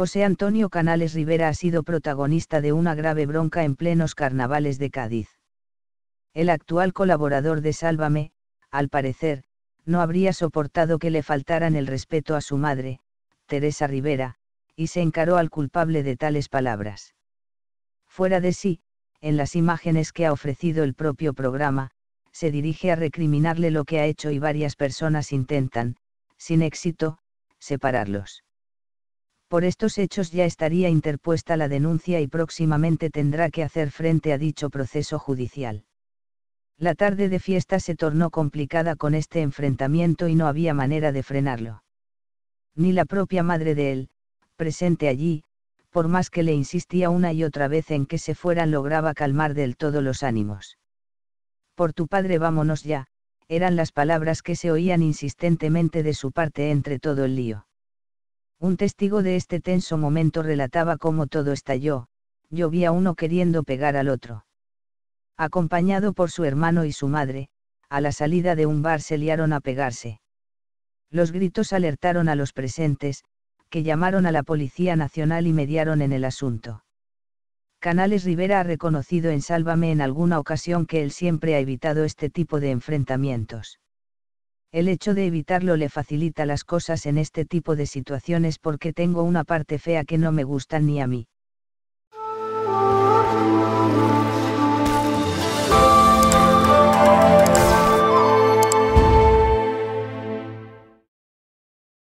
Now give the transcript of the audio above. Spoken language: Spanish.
José Antonio Canales Rivera ha sido protagonista de una grave bronca en plenos carnavales de Cádiz. El actual colaborador de Sálvame, al parecer, no habría soportado que le faltaran el respeto a su madre, Teresa Rivera, y se encaró al culpable de tales palabras. Fuera de sí, en las imágenes que ha ofrecido el propio programa, se dirige a recriminarle lo que ha hecho y varias personas intentan, sin éxito, separarlos. Por estos hechos ya estaría interpuesta la denuncia y próximamente tendrá que hacer frente a dicho proceso judicial. La tarde de fiesta se tornó complicada con este enfrentamiento y no había manera de frenarlo. Ni la propia madre de él, presente allí, por más que le insistía una y otra vez en que se fueran, lograba calmar del todo los ánimos. Por tu padre vámonos ya, eran las palabras que se oían insistentemente de su parte entre todo el lío. Un testigo de este tenso momento relataba cómo todo estalló, llovía uno queriendo pegar al otro. Acompañado por su hermano y su madre, a la salida de un bar se liaron a pegarse. Los gritos alertaron a los presentes, que llamaron a la Policía Nacional y mediaron en el asunto. Canales Rivera ha reconocido en Sálvame en alguna ocasión que él siempre ha evitado este tipo de enfrentamientos. El hecho de evitarlo le facilita las cosas en este tipo de situaciones porque tengo una parte fea que no me gusta ni a mí.